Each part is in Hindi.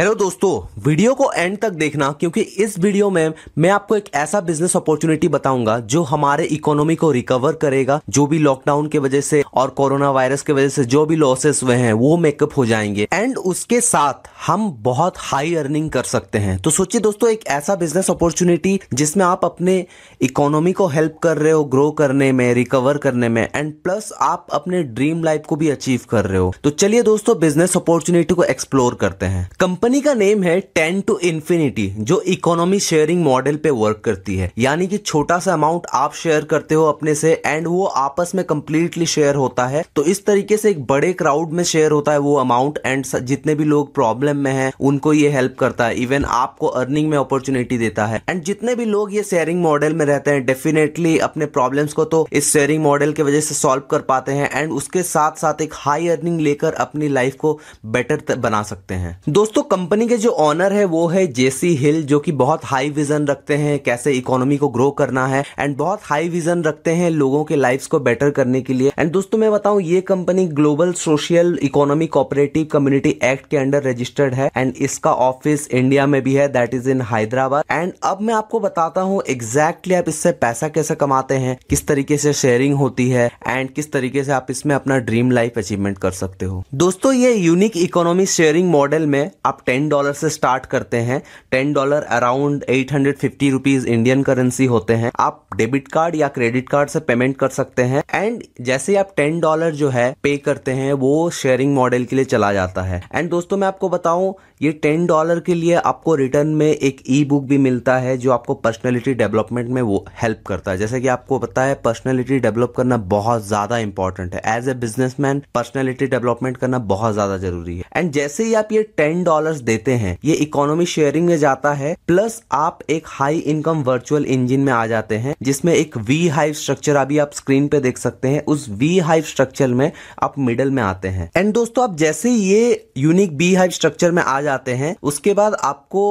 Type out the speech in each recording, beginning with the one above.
हेलो दोस्तों वीडियो को एंड तक देखना क्योंकि इस वीडियो में मैं आपको एक ऐसा बिजनेस अपॉर्चुनिटी बताऊंगा जो हमारे इकोनॉमी को रिकवर करेगा जो भी लॉकडाउन के वजह से और कोरोना वायरस के वजह से जो भी लॉसेस हुए हैं वो मेकअप हो जाएंगे एंड उसके साथ हम बहुत हाई अर्निंग कर सकते हैं तो सोचिए दोस्तों एक ऐसा बिजनेस अपॉर्चुनिटी जिसमें आप अपने इकोनॉमी को हेल्प कर रहे हो ग्रो करने में रिकवर करने में एंड प्लस आप अपने ड्रीम लाइफ को भी अचीव कर रहे हो तो चलिए दोस्तों बिजनेस अपॉर्चुनिटी को एक्सप्लोर करते हैं कंपनी कंपनी का नेम है टेन टू इन्फिनिटी जो इकोनॉमी शेयरिंग मॉडल पे वर्क करती है यानी कि छोटा सा अमाउंट आप शेयर करते हो अपने से एंड वो आपस में कंप्लीटली शेयर होता है तो इस तरीके से एक बड़े क्राउड में शेयर होता है वो अमाउंट एंड जितने भी लोग प्रॉब्लम में है उनको ये हेल्प करता है इवन आपको अर्निंग में अपॉर्चुनिटी देता है एंड जितने भी लोग ये शेयरिंग मॉडल में रहते हैं डेफिनेटली अपने प्रॉब्लम्स को तो इस शेयरिंग मॉडल की वजह से सॉल्व कर पाते हैं एंड उसके साथ साथ एक हाई अर्निंग लेकर अपनी लाइफ को बेटर बना सकते हैं दोस्तों कंपनी के जो ऑनर है वो है जेसी हिल जो कि बहुत हाई विजन रखते हैं कैसे इकोनॉमी को ग्रो करना है एंड बहुत हाई विजन रखते हैं लोगों के लाइफ को बेटर करने के लिए एंड दोस्तों मैं बताऊं ये company global social economy cooperative community act के अंडर रजिस्टर्ड है एंड इसका ऑफिस इंडिया में भी है that is in Hyderabad and अब मैं आपको बताता हूँ एग्जैक्टली आप इससे पैसा कैसे कमाते हैं किस तरीके से शेयरिंग होती है एंड किस तरीके से आप इसमें अपना ड्रीम लाइफ अचीवमेंट कर सकते हो दोस्तों ये यूनिक इकोनॉमी शेयरिंग मॉडल में आप टेन डॉलर से स्टार्ट करते हैं ten dollar around eight hundred fifty rupees Indian currency होते हैं आप डेबिट कार्ड या क्रेडिट कार्ड से पेमेंट कर सकते हैं एंड जैसे आप टेन डॉलर जो है पे करते हैं वो शेयरिंग मॉडल के लिए चला जाता है एंड दोस्तों मैं आपको बताऊं ये टेन डॉलर के लिए आपको रिटर्न में एक ई बुक भी मिलता है जो आपको पर्सनैलिटी डेवलपमेंट में वो हेल्प करता है जैसे कि आपको पता है पर्सनैलिटी डेवलप करना बहुत ज़्यादा इंपॉर्टेंट है as a businessman personality development करना बहुत ज़्यादा जरूरी है एंड जैसे ही आप ये टेन डॉलर देते हैं ये इकोनॉमी शेयरिंग में जाता है प्लस आप एक हाई इनकम वर्चुअल इंजिन में आ जाते हैं जिसमें एक वी हाइव स्ट्रक्चर अभी आप स्क्रीन पे देख सकते हैं उस वी हाइव स्ट्रक्चर में आप मिडल में आते हैं एंड दोस्तों आप जैसे ये यूनिक बी हाइव स्ट्रक्चर में आ जाते जाते हैं उसके बाद आपको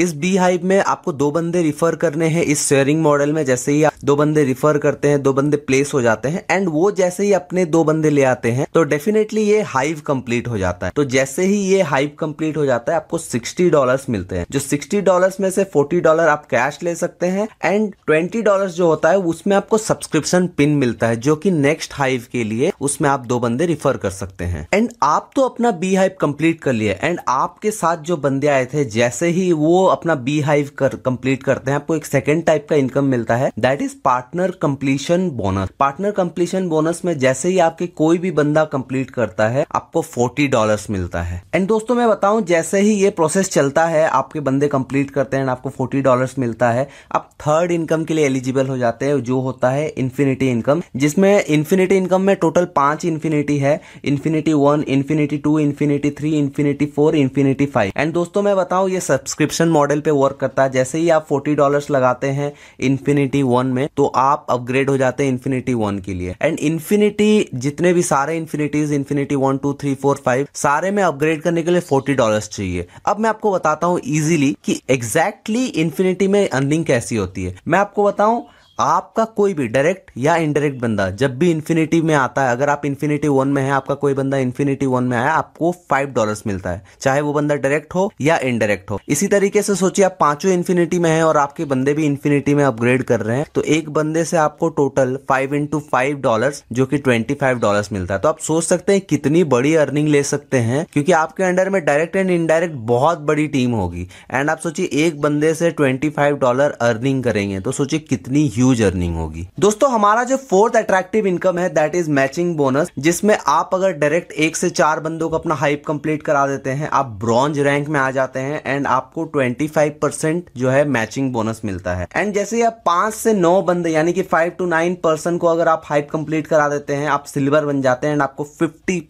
इस बी हाइव में आपको दो बंदे रिफर करने हैं इस शेयरिंग मॉडल में जैसे ही आप दो बंदे रिफर करते हैं दो बंदे प्लेस हो जाते हैं एंड वो जैसे ही अपने दो बंदे ले आते हैं तो डेफिनेटली ये हाइव कंप्लीट हो जाता है तो जैसे ही ये हाइव कंप्लीट हो जाता है आपको सिक्सटी डॉलर मिलते हैं जो सिक्सटी डॉलर में से फोर्टी डॉलर आप कैश ले सकते हैं एंड ट्वेंटी डॉलर जो होता है उसमें आपको सब्सक्रिप्शन पिन मिलता है जो की नेक्स्ट हाइव के लिए उसमें आप दो बंदे रिफर कर सकते हैं एंड आप तो अपना बी हाइव कंप्लीट कर लिए एंड आपके साथ जो बंदे आए थे जैसे ही वो अपना बी हाइव कर कंप्लीट करते हैं आपको एक सेकेंड टाइप का इनकम मिलता है that is partner completion bonus partner completion bonus में जैसे ही आपके कोई भी बंदा कंप्लीट करता है आपको फोर्टी डॉलर मिलता है एंड दोस्तों मैं बताऊं जैसे ही ये प्रोसेस चलता है आपके बंदे कंप्लीट करते हैं आपको फोर्टी डॉलर मिलता है आप थर्ड इनकम के लिए एलिजिबल हो जाते हैं जो होता है इन्फिनिटी इनकम जिसमें इन्फिनिटी इनकम में टोटल पांच इन्फिनिटी है infinity one infinity two infinity three infinity four infinity five and दोस्तों मैं बताऊं ये सब्सक्रिप्शन मॉडल पे वर्क करता है जैसे ही आप फोर्टी डॉलर लगाते हैं इन्फिनिटी वन में तो आप अपग्रेड हो जाते हैं इन्फिनिटी वन के लिए एंड इन्फिनिटी जितने भी सारे infinities infinity one two three four five सारे में अपग्रेड करने के लिए फोर्टी डॉलर चाहिए अब मैं आपको बताता हूँ इजिली कि एग्जैक्टली exactly इन्फिनिटी में अर्निंग कैसी होती है मैं आपको बताऊं आपका कोई भी डायरेक्ट या इनडायरेक्ट बंदा जब भी इन्फिनिटी में आता है अगर आप इन्फिनिटी वन में है आपका कोई बंदा इन्फिनिटी वन में आया आपको फाइव डॉलर मिलता है चाहे वो बंदा डायरेक्ट हो या इनडायरेक्ट हो इसी तरीके से सोचिए आप पांचों इन्फिनिटी में है और आपके बंदे भी इन्फिनिटी में अपग्रेड कर रहे हैं तो एक बंदे से आपको total five into five dollar जो की ट्वेंटी फाइव डॉलर मिलता है तो आप सोच सकते हैं कितनी बड़ी अर्निंग ले सकते हैं क्योंकि आपके अंडर में डायरेक्ट एंड इनडायरेक्ट बहुत बड़ी टीम होगी एंड आप सोचिए एक बंदे से ट्वेंटी फाइव डॉलर अर्निंग करेंगे तो सोचिए कितनी ह्यूज अर्निंग होगी दोस्तों हमारा जो फोर्थ अट्रैक्टिव इनकम है दैट इज मैचिंग बोनस जिसमें आप अगर डायरेक्ट एक से चार बंदों को अपना हाइप कंप्लीट करा देते हैं आप ब्रॉन्ज रैंक में आ जाते हैं एंड आपको 25% जो है मैचिंग बोनस मिलता है एंड जैसे आप पांच से नौ बंदे यानी कि फाइव टू नाइन पर्सन को अगर आप हाइप कंप्लीट करा देते हैं आप सिल्वर बन जाते हैं एंड आपको फिफ्टी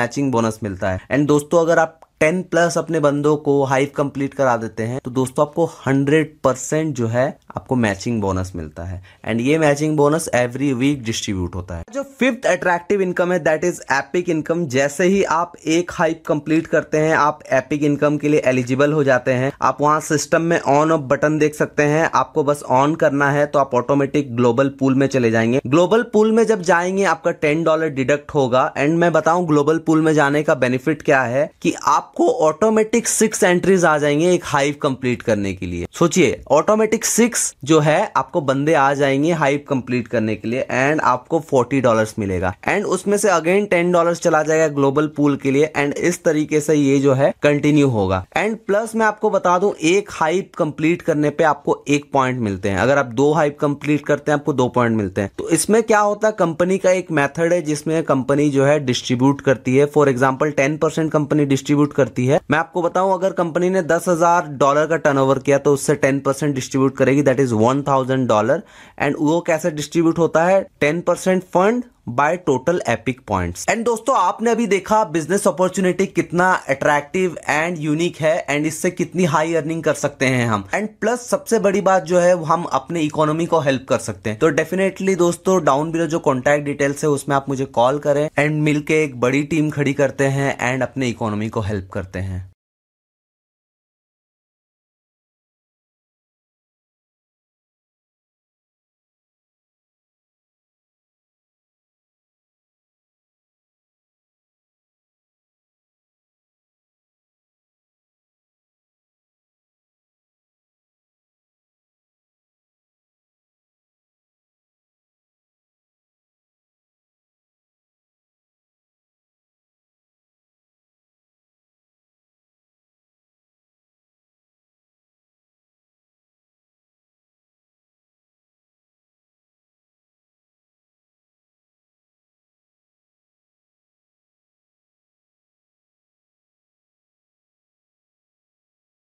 मैचिंग बोनस मिलता है एंड दोस्तों अगर आप टेन प्लस अपने बंदों को हाइव कंप्लीट करा देते हैं तो दोस्तों आपको हंड्रेड परसेंट जो है आपको मैचिंग बोनस मिलता है एंड ये matching bonus every week distribute होता है जो फिफ्थ अट्रैक्टिव इनकम है दैट इज एपिक इनकम जैसे ही आप एक हाइव कंप्लीट करते हैं आप एपिक इनकम के लिए एलिजिबल हो जाते हैं आप वहां सिस्टम में ऑन ऑफ बटन देख सकते हैं आपको बस ऑन करना है तो आप ऑटोमेटिक ग्लोबल पूल में चले जाएंगे ग्लोबल पूल में जब जाएंगे आपका टेन डॉलर डिडक्ट होगा एंड मैं बताऊं ग्लोबल पूल में जाने का बेनिफिट क्या है कि आप आपको ऑटोमेटिक सिक्स एंट्रीज आ जाएंगे एक हाइव कंप्लीट करने के लिए सोचिए ऑटोमेटिक सिक्स जो है आपको बंदे आ जाएंगे हाइव कंप्लीट करने के लिए एंड आपको फोर्टी डॉलर मिलेगा एंड उसमें से अगेन टेन डॉलर चला जाएगा ग्लोबल पूल के लिए एंड इस तरीके से ये जो है कंटिन्यू होगा एंड प्लस मैं आपको बता दू एक हाइप कंप्लीट करने पे आपको एक पॉइंट मिलते हैं अगर आप दो हाइव कंप्लीट करते हैं आपको दो पॉइंट मिलते हैं तो इसमें क्या होता है कंपनी का एक मेथड है जिसमें कंपनी जो है डिस्ट्रीब्यूट करती है for example ten percent company distribute करती है मैं आपको बताऊं अगर कंपनी ने दस हजार डॉलर का टर्न किया तो उससे टेन परसेंट डिस्ट्रीब्यूट करेगी that is one thousand dollar and वो कैसे डिस्ट्रीब्यूट होता है ten percent fund by total epic points and दोस्तों आपने अभी देखा बिजनेस अपॉर्चुनिटी कितना अट्रैक्टिव एंड यूनिक है एंड इससे कितनी हाई अर्निंग कर सकते हैं हम एंड प्लस सबसे बड़ी बात जो है हम अपने इकोनॉमी को हेल्प कर सकते हैं तो डेफिनेटली दोस्तों डाउन बिलो जो कॉन्टैक्ट डिटेल्स है उसमें आप मुझे कॉल करें एंड मिलकर एक बड़ी टीम खड़ी करते हैं एंड अपने इकोनॉमी को हेल्प करते हैं